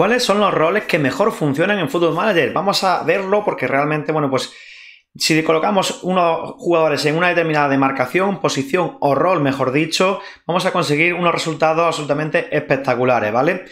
¿Cuáles son los roles que mejor funcionan en Football Manager? Vamos a verlo porque realmente, bueno, pues si colocamos unos jugadores en una determinada demarcación, posición o rol, mejor dicho, vamos a conseguir unos resultados absolutamente espectaculares, ¿vale?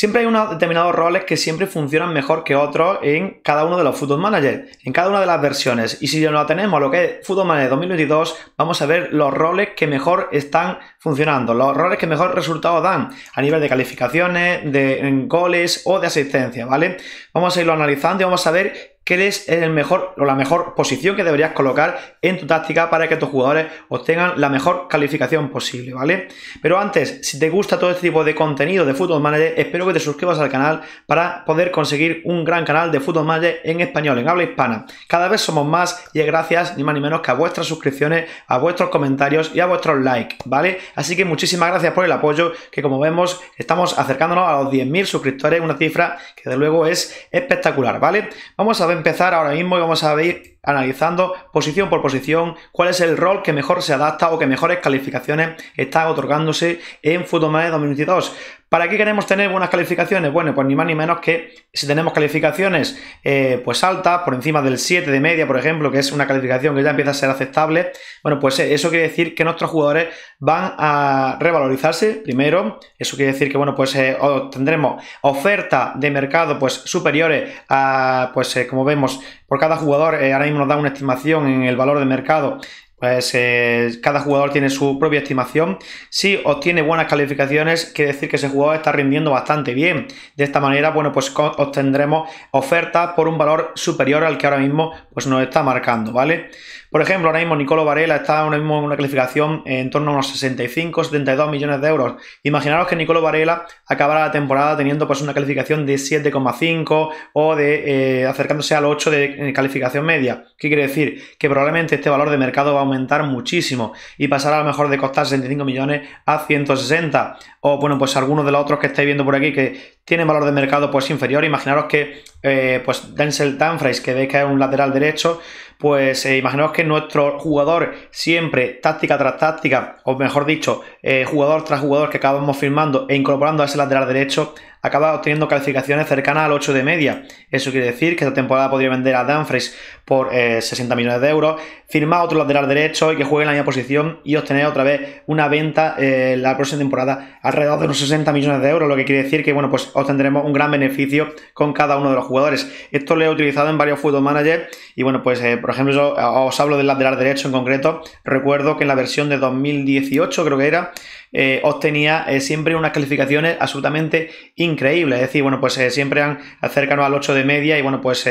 Siempre hay unos determinados roles que siempre funcionan mejor que otros en cada uno de los Football Manager, en cada una de las versiones. Y si no tenemos lo que es Football Manager 2022, vamos a ver los roles que mejor están funcionando, los roles que mejor resultados dan a nivel de calificaciones, de goles o de asistencia, ¿vale? Vamos a irlo analizando y vamos a ver qué es el mejor o la mejor posición que deberías colocar en tu táctica para que tus jugadores obtengan la mejor calificación posible, ¿vale? Pero antes, si te gusta todo este tipo de contenido de Football Manager, espero que te suscribas al canal para poder conseguir un gran canal de Football Manager en español, en habla hispana. Cada vez somos más y es gracias ni más ni menos que a vuestras suscripciones, a vuestros comentarios y a vuestros likes, ¿vale? Así que muchísimas gracias por el apoyo, que como vemos estamos acercándonos a los 10.000 suscriptores, una cifra que de luego es espectacular, ¿vale? Vamos a ver empezar ahora mismo y vamos a ir analizando posición por posición cuál es el rol que mejor se adapta o que mejores calificaciones está otorgándose en Fútbol 2022. ¿Para qué queremos tener buenas calificaciones? Bueno, pues ni más ni menos que si tenemos calificaciones eh, pues altas, por encima del 7 de media, por ejemplo, que es una calificación que ya empieza a ser aceptable, bueno, pues eh, eso quiere decir que nuestros jugadores van a revalorizarse primero, eso quiere decir que, bueno, pues eh, tendremos oferta de mercado pues superiores a, pues eh, como vemos, por cada jugador, ahora mismo nos da una estimación en el valor de mercado pues eh, cada jugador tiene su propia estimación. Si obtiene buenas calificaciones, quiere decir que ese jugador está rindiendo bastante bien. De esta manera, bueno, pues obtendremos ofertas por un valor superior al que ahora mismo pues, nos está marcando, ¿vale? Por ejemplo, ahora mismo Nicolo Varela está ahora mismo en una calificación en torno a unos 65, 72 millones de euros. Imaginaros que Nicolo Varela acabará la temporada teniendo pues una calificación de 7,5 o de eh, acercándose al 8 de eh, calificación media. ¿Qué quiere decir? Que probablemente este valor de mercado va a muchísimo y pasar a lo mejor de costar 65 millones a 160. O bueno, pues algunos de los otros que estáis viendo por aquí que tienen valor de mercado pues inferior. Imaginaros que eh, pues Denzel Dumfries, que veis que es un lateral derecho, pues eh, imaginaos que nuestro jugador siempre, táctica tras táctica, o mejor dicho, eh, jugador tras jugador que acabamos firmando e incorporando a ese lateral derecho, acaba obteniendo calificaciones cercanas al 8 de media. Eso quiere decir que esta temporada podría vender a Danfries por 60 eh, millones de euros, firmar otro lateral derecho y que juegue en la misma posición y obtener otra vez una venta la próxima temporada alrededor de unos 60 millones de euros, lo que quiere decir que bueno, pues obtendremos un gran beneficio con cada uno de los jugadores. Esto lo he utilizado en varios Football Manager y bueno, pues por ejemplo, os hablo del lateral derecho en concreto. Recuerdo que en la versión de 2018, creo que era, eh, obtenía eh, siempre unas calificaciones absolutamente increíbles. Es decir, bueno, pues eh, siempre han acercado al 8 de media y bueno, pues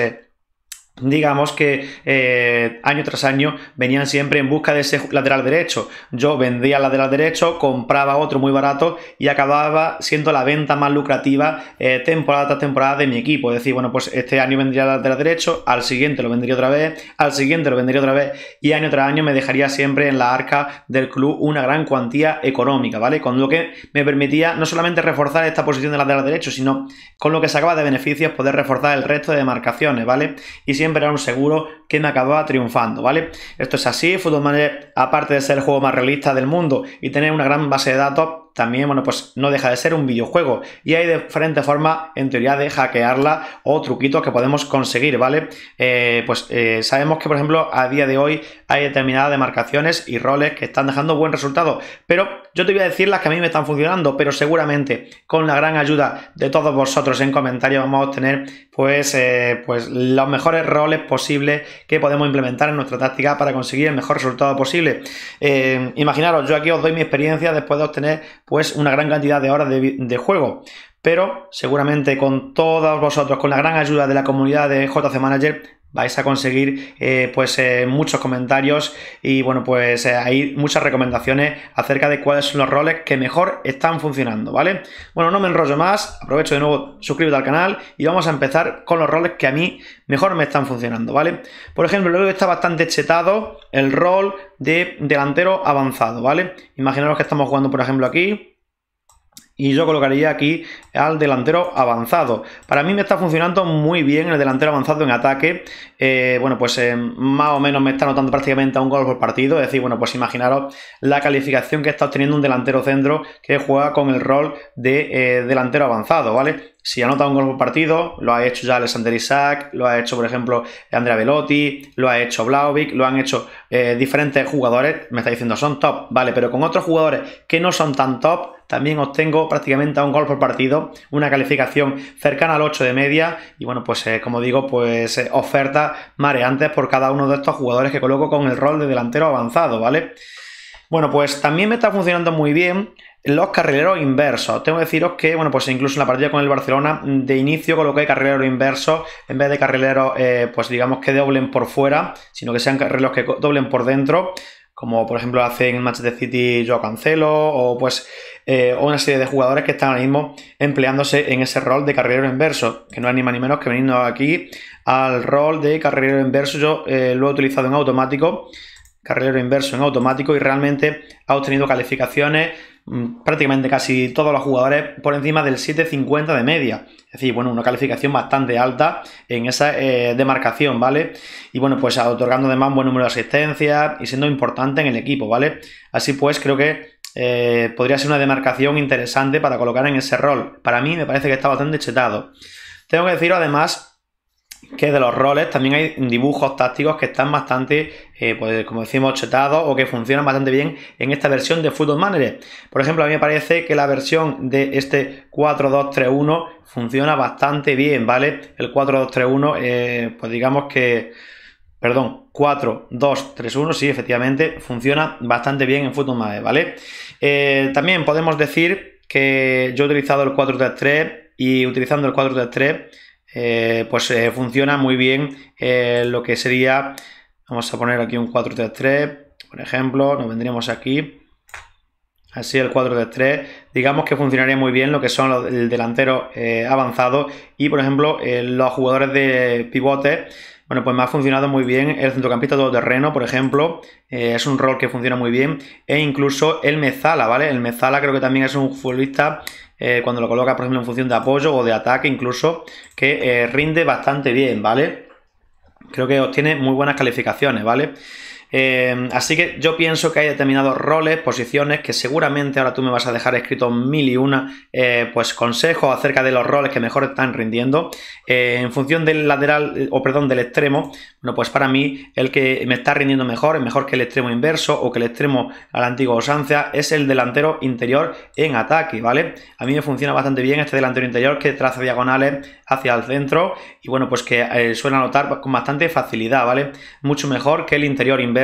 digamos que eh, año tras año venían siempre en busca de ese lateral derecho. Yo vendía el lateral derecho, compraba otro muy barato y acababa siendo la venta más lucrativa eh, temporada tras temporada de mi equipo. Es decir, bueno, pues este año vendría el lateral derecho, al siguiente lo vendría otra vez, al siguiente lo vendría otra vez y año tras año me dejaría siempre en la arca del club una gran cuantía económica, ¿vale? Con lo que me permitía no solamente reforzar esta posición de lateral derecho, sino con lo que sacaba de beneficios poder reforzar el resto de demarcaciones, ¿vale? Y siempre era un seguro que me acababa triunfando, ¿vale? Esto es así, Football Manager, aparte de ser el juego más realista del mundo y tener una gran base de datos, también, bueno, pues no deja de ser un videojuego y hay diferentes formas, en teoría, de hackearla o truquitos que podemos conseguir, ¿vale? Eh, pues eh, sabemos que, por ejemplo, a día de hoy hay determinadas demarcaciones y roles que están dejando buen resultado, pero yo te voy a decir las que a mí me están funcionando, pero seguramente con la gran ayuda de todos vosotros en comentarios vamos a obtener, pues, eh, pues los mejores roles posibles que podemos implementar en nuestra táctica para conseguir el mejor resultado posible. imaginaros, yo aquí os doy mi experiencia después de obtener pues una gran cantidad de horas de, juego. Pero seguramente con todos vosotros, con la gran ayuda de la comunidad de JC Manager, vais a conseguir eh, pues eh, muchos comentarios y bueno pues eh, hay muchas recomendaciones acerca de cuáles son los roles que mejor están funcionando vale bueno no me enrollo más aprovecho de nuevo suscríbete al canal y vamos a empezar con los roles que a mí mejor me están funcionando vale por ejemplo que está bastante chetado el rol de delantero avanzado vale imaginaros que estamos jugando por ejemplo aquí y yo colocaría aquí al delantero avanzado. Para mí me está funcionando muy bien el delantero avanzado en ataque. Eh, bueno, pues eh, más o menos me está anotando prácticamente a un gol por partido. Es decir, bueno, pues imaginaros la calificación que está obteniendo un delantero centro que juega con el rol de eh, delantero avanzado, ¿vale? si ha anotado un gol por partido, lo ha hecho ya Alexander Isaac, lo ha hecho, por ejemplo, Andrea Velotti, lo ha hecho Blaovic, lo han hecho eh, diferentes jugadores. Me está diciendo, son top, vale, pero con otros jugadores que no son tan top, también obtengo prácticamente a un gol por partido, una calificación cercana al 8 de media y bueno, pues eh, como digo, pues oferta eh, ofertas mareantes por cada uno de estos jugadores que coloco con el rol de delantero avanzado, ¿vale? Bueno, pues también me está funcionando muy bien los carrileros inversos. Tengo que deciros que, bueno, pues incluso en la partida con el Barcelona, de inicio coloqué carrileros inversos en vez de carrileros, eh, pues digamos que doblen por fuera, sino que sean carrileros que doblen por dentro, como por ejemplo hacen en Manchester City yo cancelo, o pues eh, una serie de jugadores que están ahora mismo empleándose en ese rol de carrilero inverso, que no anima ni más ni menos que veniendo aquí al rol de carrilero inverso. Yo eh, lo he utilizado en automático carrilero inverso en automático y realmente ha obtenido calificaciones mm, prácticamente casi todos los jugadores por encima del 7.50 de media. Es decir, bueno, una calificación bastante alta en esa eh, demarcación, ¿vale? Y bueno, pues otorgando además buen número de asistencias y siendo importante en el equipo, ¿vale? Así pues, creo que eh, podría ser una demarcación interesante para colocar en ese rol. Para mí me parece que está bastante chetado. Tengo que decir además que de los roles también hay dibujos tácticos que están bastante, eh, pues, como decimos, chetados o que funcionan bastante bien en esta versión de Football Manager. Por ejemplo, a mí me parece que la versión de este 4-2-3-1 funciona bastante bien, ¿vale? El 4-2-3-1, eh, pues digamos que... Perdón, 4, 2, 3, 1, sí, efectivamente, funciona bastante bien en Football Manager, ¿vale? Eh, también podemos decir que yo he utilizado el 4-3-3 y utilizando el 4-3-3 eh, pues eh, funciona muy bien eh, lo que sería, vamos a poner aquí un 4-3-3, por ejemplo, nos vendríamos aquí, así el 4-3-3, digamos que funcionaría muy bien lo que son los, delanteros avanzados y por ejemplo los jugadores de pivote bueno, pues me ha funcionado muy bien el centrocampista terreno por ejemplo, eh, es un rol que funciona muy bien, e incluso el Mezala, ¿vale? El Mezala creo que también es un futbolista, eh, cuando lo coloca, por ejemplo, en función de apoyo o de ataque, incluso, que eh, rinde bastante bien, ¿vale? Creo que obtiene muy buenas calificaciones, ¿vale? vale Em, así que yo pienso que hay determinados roles, posiciones, que seguramente ahora tú me vas a dejar escrito mil y una eh, pues consejos acerca de los roles que mejor están rindiendo. Eh, en función del lateral, eh, o perdón, del extremo, bueno, pues para mí el que me está rindiendo mejor, es mejor que el extremo inverso o que el extremo a la antigua usanza, es el delantero interior en ataque, ¿vale? A mí me funciona bastante bien este delantero interior que traza diagonales hacia el centro y bueno, pues que suele anotar con bastante facilidad, ¿vale? Mucho mejor que el interior inverso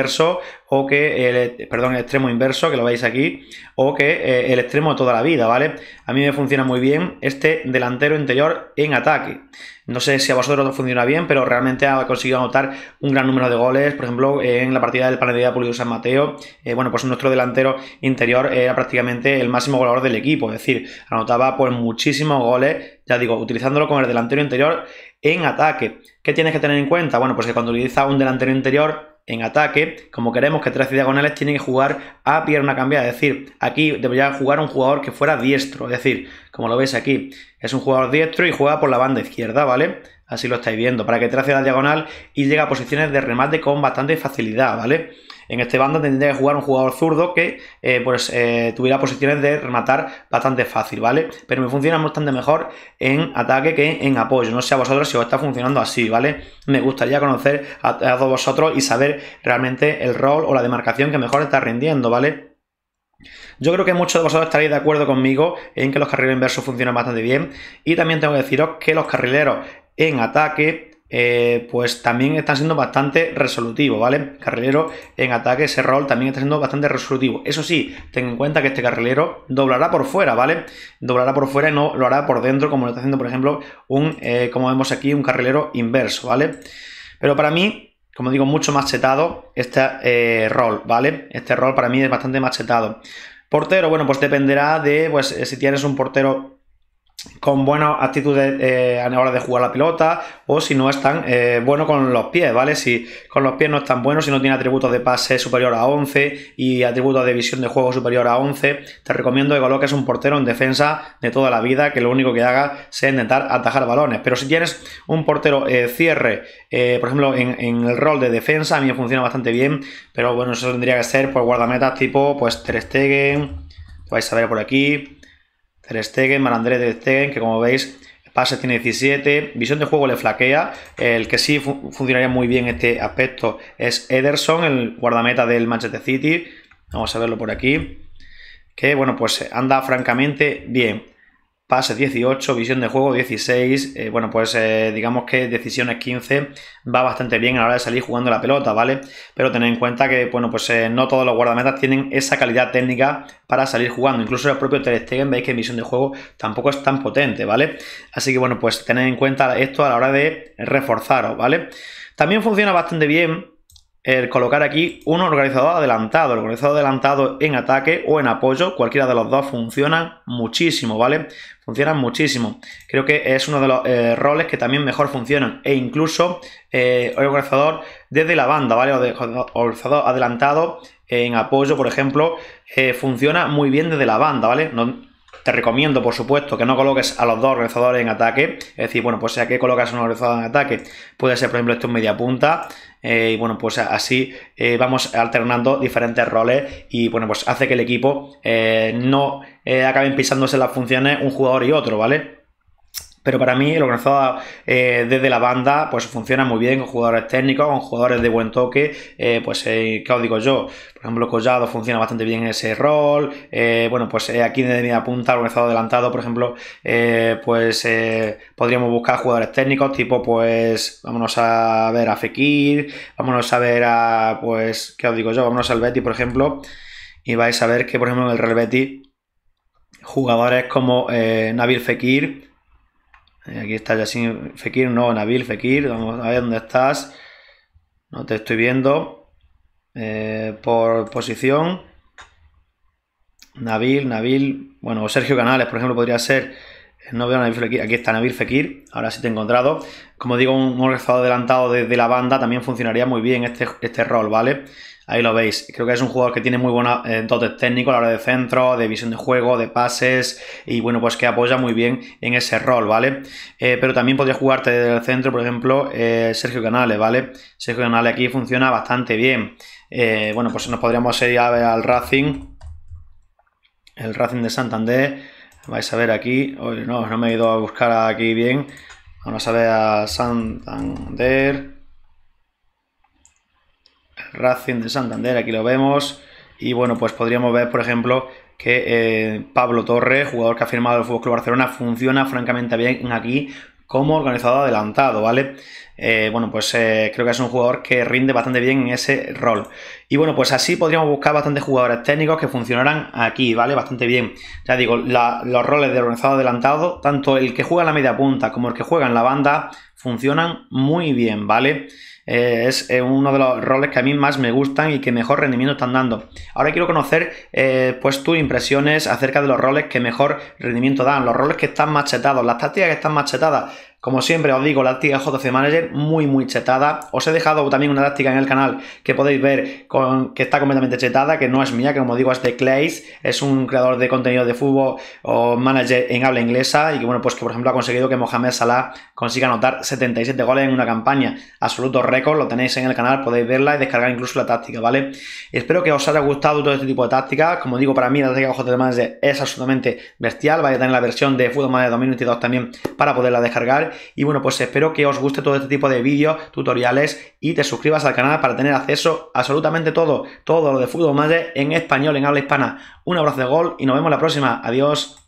o que el, perdón, el extremo inverso, que lo veis aquí, o que eh, el extremo de toda la vida, ¿vale? A mí me funciona muy bien este delantero interior en ataque. No sé si a vosotros os funciona bien, pero realmente ha conseguido anotar un gran número de goles. Por ejemplo, en la partida del Panadería Pulido San Mateo, eh, bueno, pues nuestro delantero interior era prácticamente el máximo goleador del equipo. Es decir, anotaba pues muchísimos goles, ya digo, utilizándolo con el delantero interior en ataque, ¿qué tienes que tener en cuenta? Bueno, pues que cuando utiliza un delantero interior en ataque, como queremos que tres diagonales tiene que jugar a pierna cambiada, es decir, aquí debería jugar un jugador que fuera diestro, es decir, como lo veis aquí, es un jugador diestro y juega por la banda izquierda, ¿vale? Así lo estáis viendo, para que trace la diagonal y llega a posiciones de remate con bastante facilidad, ¿vale? En este bando tendría que jugar un jugador zurdo que eh, pues, eh, tuviera posiciones de rematar bastante fácil, ¿vale? Pero me funciona bastante mejor en ataque que en apoyo. No sé a vosotros si os está funcionando así, ¿vale? Me gustaría conocer a, a todos vosotros y saber realmente el rol o la demarcación que mejor está rindiendo, ¿vale? Yo creo que muchos de vosotros estaréis de acuerdo conmigo en que los carriles inversos funcionan bastante bien y también tengo que deciros que los carrileros en ataque eh, pues también está siendo bastante resolutivo, ¿vale? Carrilero en ataque, ese rol también está siendo bastante resolutivo. Eso sí, ten en cuenta que este carrilero doblará por fuera, ¿vale? Doblará por fuera y no lo hará por dentro, como lo está haciendo, por ejemplo, un, eh, como vemos aquí, un carrilero inverso, ¿vale? Pero para mí, como digo, mucho más setado este eh, rol, ¿vale? Este rol para mí es bastante más setado. Portero, bueno, pues dependerá de pues, si tienes un portero con buenas actitudes eh, a la hora de jugar la pelota o si no es tan eh, bueno con los pies, ¿vale? Si con los pies no es tan bueno, si no tiene atributos de pase superior a 11 y atributos de visión de juego superior a 11, te recomiendo que coloques un portero en defensa de toda la vida, que lo único que haga sea intentar atajar balones. Pero si tienes un portero eh, cierre, por ejemplo, en, el rol de defensa, a mí me funciona bastante bien, pero bueno, eso tendría que ser por guardametas tipo pues Ter Stegen, vais a ver por aquí, el Stegen, Marandré De Stegen, que como veis pase tiene 17, visión de juego le flaquea, el que sí funcionaría muy bien este aspecto es Ederson, el guardameta del Manchester City, vamos a verlo por aquí, que bueno pues anda francamente bien pase 18, visión de juego 16, eh, bueno, pues eh, digamos que decisiones 15 va bastante bien a la hora de salir jugando la pelota, ¿vale? Pero tened en cuenta que, bueno, pues eh, no todos los guardametas tienen esa calidad técnica para salir jugando, incluso el propio Ter Stegen, veis que en visión de juego tampoco es tan potente, ¿vale? Así que, bueno, pues tened en cuenta esto a la hora de reforzaros, ¿vale? También funciona bastante bien el colocar aquí un organizador adelantado. El organizador adelantado en ataque o en apoyo, cualquiera de los dos funciona muchísimo, ¿vale? Funcionan muchísimo. Creo que es uno de los eh, roles que también mejor funcionan. E incluso eh, el organizador desde la banda, ¿vale? O organizador adelantado en apoyo, por ejemplo, eh, funciona muy bien desde la banda, ¿vale? No, te recomiendo, por supuesto, que no coloques a los dos organizadores en ataque. Es decir, bueno, pues sea que colocas un organizador en ataque, puede ser, por ejemplo, esto en media punta. Eh, y bueno, pues así eh, vamos alternando diferentes roles y bueno, pues hace que el equipo eh, no acaben pisándose las funciones un jugador y otro, ¿vale? Pero para mí el organizado eh, desde la banda pues funciona muy bien con jugadores técnicos, con jugadores de buen toque. Eh, pues, eh, ¿qué os digo yo? Por ejemplo, Collado funciona bastante bien en ese rol. bueno, pues aquí desde media punta, organizado adelantado, por ejemplo, pues podríamos buscar jugadores técnicos tipo, pues, vámonos a ver a Fekir, vámonos a ver a, pues, ¿qué os digo yo? Vámonos al Betty, por ejemplo. Y vais a ver que, por ejemplo, en el Real Betty, jugadores como Nabil Fekir, eh, aquí está Yasin Fekir, no, Nabil Fekir, vamos a ver dónde estás. No te estoy viendo. Eh, por posición. Nabil, Nabil, bueno, o Sergio Canales, por ejemplo, podría ser. Eh, no veo a Nabil Fekir. Aquí está Nabil Fekir. Ahora sí te he encontrado. Como digo, un organizador adelantado desde la banda también funcionaría muy bien este, este rol, ¿vale? Ahí lo veis. Creo que es un jugador que tiene muy buenos eh, dotes técnicos a la hora de centro, de visión de juego, de pases y bueno, pues que apoya muy bien en ese rol, ¿vale? Eh, pero también podría jugarte desde el centro, por ejemplo, eh, Sergio Canales, ¿vale? Sergio Canales aquí funciona bastante bien. bueno, pues nos podríamos ir a ver al Racing, el Racing de Santander. Vais a ver aquí, no, no me he ido a buscar aquí bien. Vamos a ver a Santander. Racing de Santander, aquí lo vemos. Y bueno, pues podríamos ver, por ejemplo, que eh, Pablo Torres, jugador que ha firmado el FC Barcelona, funciona francamente bien aquí como organizador adelantado, ¿vale? Eh, bueno, pues eh, creo que es un jugador que rinde bastante bien en ese rol. Y bueno, pues así podríamos buscar bastantes jugadores técnicos que funcionaran aquí, ¿vale? Bastante bien. Ya digo, los roles de organizador adelantado, tanto el que juega en la media punta como el que juega en la banda, funcionan muy bien, ¿vale? Eh, es eh, uno de los roles que a mí más me gustan y que mejor rendimiento están dando. Ahora quiero conocer eh, pues tus impresiones acerca de los roles que mejor rendimiento dan, los roles que están machetados, las tácticas que están machetadas. Como siempre os digo, la táctica JC Manager muy muy chetada. Os he dejado también una táctica en el canal que podéis ver que está completamente chetada, que no es mía, que como digo es de Clays, es un creador de contenido de fútbol o manager en habla inglesa y que bueno, pues que por ejemplo ha conseguido que Mohamed Salah consiga anotar 77 goles en una campaña. Absoluto récord, lo tenéis en el canal, podéis verla y descargar incluso la táctica, ¿vale? Espero que os haya gustado todo este tipo de tácticas. Como digo, para mí la táctica JC Manager es absolutamente bestial. Vais a tener la versión de Fútbol Manager 2022 también para poderla descargar. Y bueno, pues espero que os guste todo este tipo de vídeos, tutoriales y te suscribas al canal para tener acceso a absolutamente todo, todo lo de Fútbol Madre en español, en habla hispana. Un abrazo de gol y nos vemos la próxima. Adiós.